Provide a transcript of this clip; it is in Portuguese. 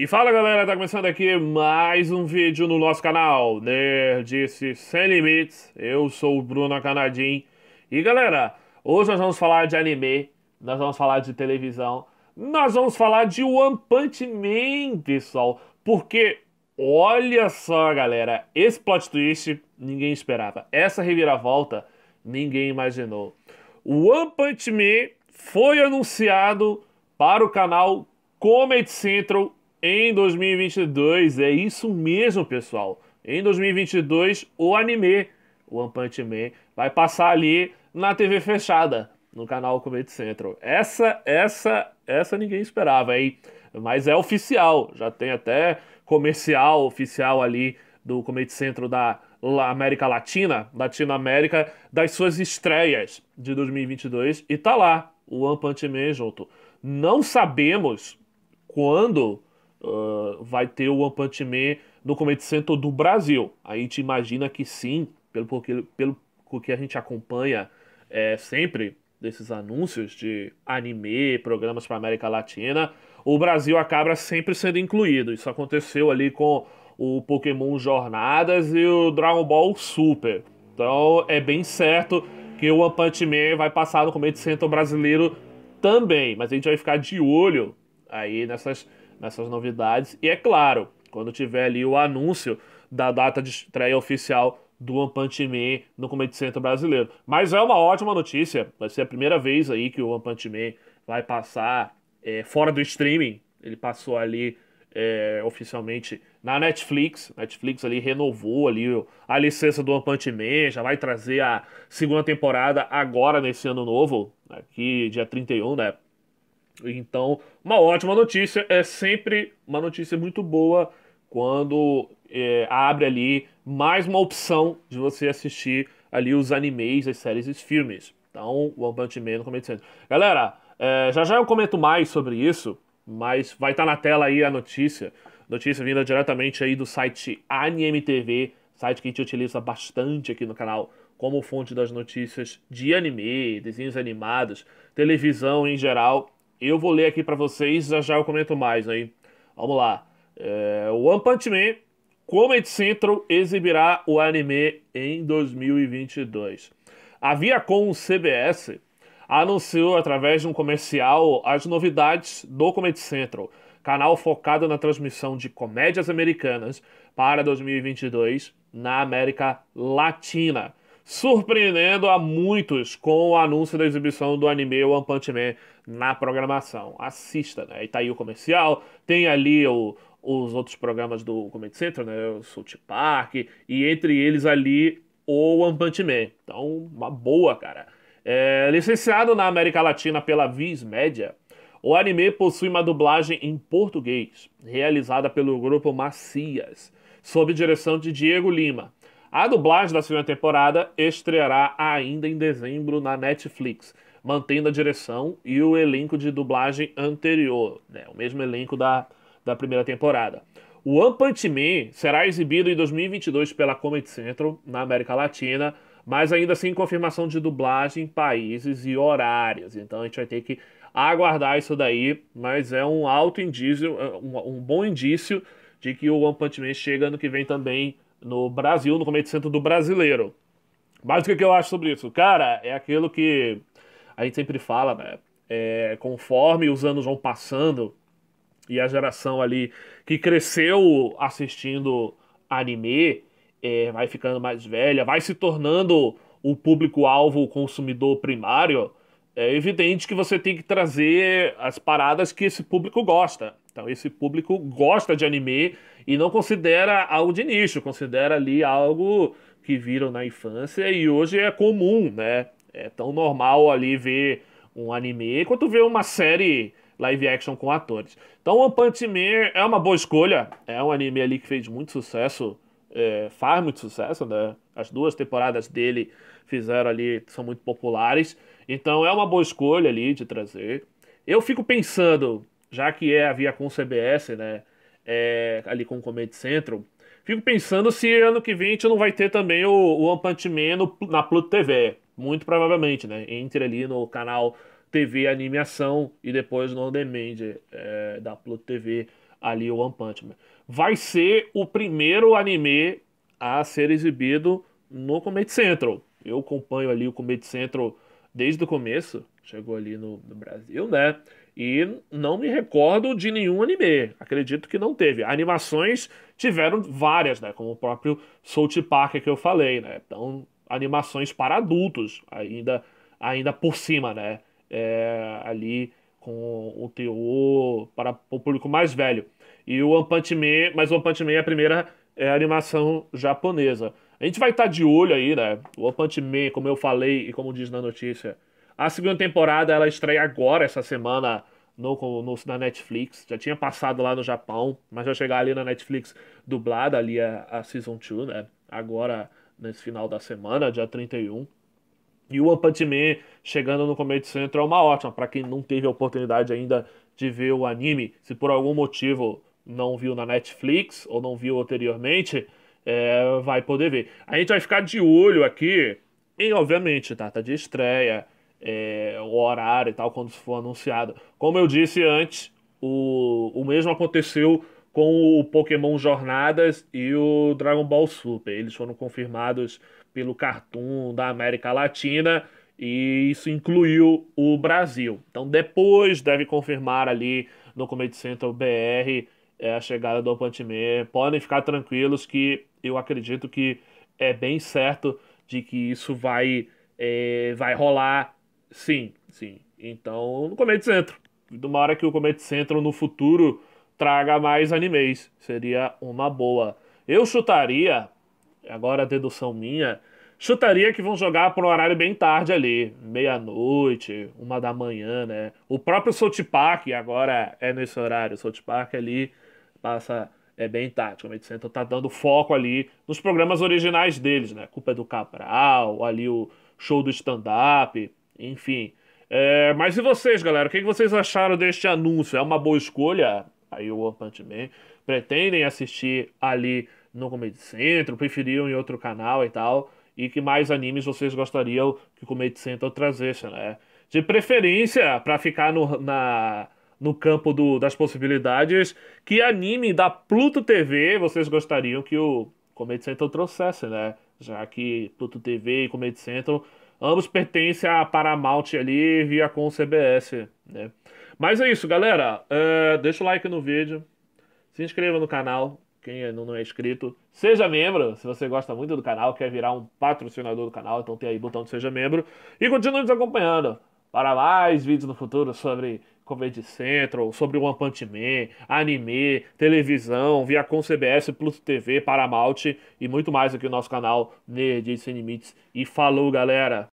E fala galera, tá começando aqui mais um vídeo no nosso canal Nerdice Sem Limites Eu sou o Bruno Canadim E galera, hoje nós vamos falar de anime Nós vamos falar de televisão Nós vamos falar de One Punch Man, pessoal Porque, olha só galera Esse plot twist, ninguém esperava Essa reviravolta, ninguém imaginou O One Punch Man foi anunciado para o canal Comedy Central em 2022. É isso mesmo, pessoal. Em 2022, o anime, o One Punch Man, vai passar ali na TV fechada, no canal Comedy Central. Essa, essa, essa ninguém esperava, aí, Mas é oficial, já tem até comercial oficial ali do Comedy Central da América Latina, Latinoamérica, das suas estreias de 2022 e tá lá o One Punch Man junto. Não sabemos quando vai ter o One Punch Man no Comedy Center do Brasil. A gente imagina que sim, pelo, porque, pelo que a gente acompanha é, sempre desses anúncios de anime, programas para América Latina, o Brasil acaba sempre sendo incluído. Isso aconteceu ali com o Pokémon Jornadas e o Dragon Ball Super. Então é bem certo que o One Punch Man vai passar no Comedy Center brasileiro também, mas a gente vai ficar de olho aí nessas nessas novidades. E é claro, quando tiver ali o anúncio da data de estreia oficial do One Punch Man no Comedy Centro brasileiro. Mas é uma ótima notícia, vai ser a primeira vez aí que o One Punch Man vai passar é, fora do streaming. Ele passou ali é, oficialmente na Netflix. Netflix ali renovou ali a licença do One Punch Man, já vai trazer a segunda temporada agora nesse ano novo, aqui dia 31, né? Então, uma ótima notícia. É sempre uma notícia muito boa quando é, abre ali mais uma opção de você assistir ali os animes, as séries e os filmes. Então, One Punch Man no Comedy Galera, é, já já eu comento mais sobre isso, mas vai estar tá na tela aí a notícia. Notícia vinda diretamente aí do site TV, site que a gente utiliza bastante aqui no canal como fonte das notícias de anime, desenhos animados, televisão em geral. Eu vou ler aqui para vocês, já já eu comento mais aí. Vamos lá. É, One Punch Man, Comedy Central exibirá o anime em 2022. A Viacom CBS anunciou através de um comercial as novidades do Comedy Central, canal focado na transmissão de comédias americanas para 2022 na América Latina, surpreendendo a muitos com o anúncio da exibição do anime One Punch Man na programação. Assista, né? E tá aí o comercial, tem ali o, os outros programas do Comedy Central, né? O South Park, e entre eles ali o One Punch Man. Então, uma boa, cara. É, licenciado na América Latina pela Viz Media, o anime possui uma dublagem em português, realizada pelo grupo Macias, sob direção de Diego Lima. A dublagem da segunda temporada estreará ainda em dezembro na Netflix mantendo a direção e o elenco de dublagem anterior, né, o mesmo elenco da, da primeira temporada. O One Punch Man será exibido em 2022 pela Comedy Central na América Latina, mas ainda sem assim confirmação de dublagem, países e horários. Então a gente vai ter que aguardar isso daí, mas é um alto indício, é um, um bom indício de que o One Punch Man chega ano que vem também no Brasil, no Comedy Central do Brasileiro. Mas o que eu acho sobre isso? Cara, é aquilo que a gente sempre fala, né? É, conforme os anos vão passando e a geração ali que cresceu assistindo anime é, vai ficando mais velha, vai se tornando o público-alvo, o consumidor primário, é evidente que você tem que trazer as paradas que esse público gosta. Então, esse público gosta de anime e não considera algo de nicho, considera ali algo que viram na infância e hoje é comum, né? é tão normal ali ver um anime quanto ver uma série live action com atores. Então, One Punch Man é uma boa escolha. É um anime ali que fez muito sucesso, é, faz muito sucesso, né? As duas temporadas dele fizeram ali, são muito populares. Então, é uma boa escolha ali de trazer. Eu fico pensando, já que é a via com CBS, né? É, ali com o Comedy Central. Fico pensando se ano que vem a gente não vai ter também o, One Punch Man no, na Pluto TV. Muito provavelmente, né? Entre ali no canal TV Animação e depois no On Demand é, da Pluto TV, ali o One Punch Man. Vai ser o primeiro anime a ser exibido no Comedy Central. Eu acompanho ali o Comedy Central desde o começo, chegou ali no, no Brasil, né? E não me recordo de nenhum anime. Acredito que não teve. Animações tiveram várias, né? Como o próprio South Park que eu falei, né? Então animações para adultos, ainda, ainda por cima, né? É, ali com o teor para o público mais velho. E o One Punch Man, mas o One Punch Man é a primeira é, animação japonesa. A gente vai estar tá de olho aí, né? O One Punch Man, como eu falei e como diz na notícia, a segunda temporada ela estreia agora, essa semana, no, no, na Netflix. Já tinha passado lá no Japão, mas vai chegar ali na Netflix dublada, ali a, a Season 2, né? Agora, nesse final da semana, dia 31. E o One Punch Man chegando no Comedy Central é uma ótima para quem não teve a oportunidade ainda de ver o anime. Se por algum motivo não viu na Netflix ou não viu anteriormente, é, vai poder ver. A gente vai ficar de olho aqui em, obviamente, data de estreia, é, o horário e tal, quando for anunciado. Como eu disse antes, o, o mesmo aconteceu com o Pokémon Jornadas e o Dragon Ball Super. Eles foram confirmados pelo Cartoon da América Latina e isso incluiu o Brasil. Então depois deve confirmar ali no Comedy Central BR é, a chegada do One Podem ficar tranquilos que eu acredito que é bem certo de que isso vai é, vai rolar sim, sim. Então no Comedy Central. De uma hora que o Comedy Central no futuro traga mais animes. Seria uma boa. Eu chutaria, agora a dedução minha, chutaria que vão jogar por um horário bem tarde ali, meia-noite, uma da manhã, né? O próprio South Park agora é nesse horário, o South Park ali passa é bem tarde, o a então tá dando foco ali nos programas originais deles, né? Culpa é do Cabral, ali o show do stand-up, enfim. É, mas e vocês, galera? O que vocês acharam deste anúncio? É uma boa escolha? aí o Punch Man, pretendem assistir ali no Comedy Central, preferiam em outro canal e tal, e que mais animes vocês gostariam que o Comedy Central trazesse, né? De preferência, para ficar no, na, no campo do, das possibilidades, que anime da Pluto TV vocês gostariam que o Comedy Central trouxesse, né? Já que Pluto TV e Comedy Central ambos pertencem à Paramount ali via com o CBS, né? Mas é isso, galera. Uh, deixa o like no vídeo. Se inscreva no canal, quem não é inscrito. Seja membro, se você gosta muito do canal, quer virar um patrocinador do canal, então tem aí o botão de Seja Membro. E continue nos acompanhando para mais vídeos no futuro sobre Comedy Central, sobre One Punch Man, anime, televisão, via com CBS, Plus TV, Paramount e muito mais aqui no nosso canal Nerd Sem Limites. E falou, galera!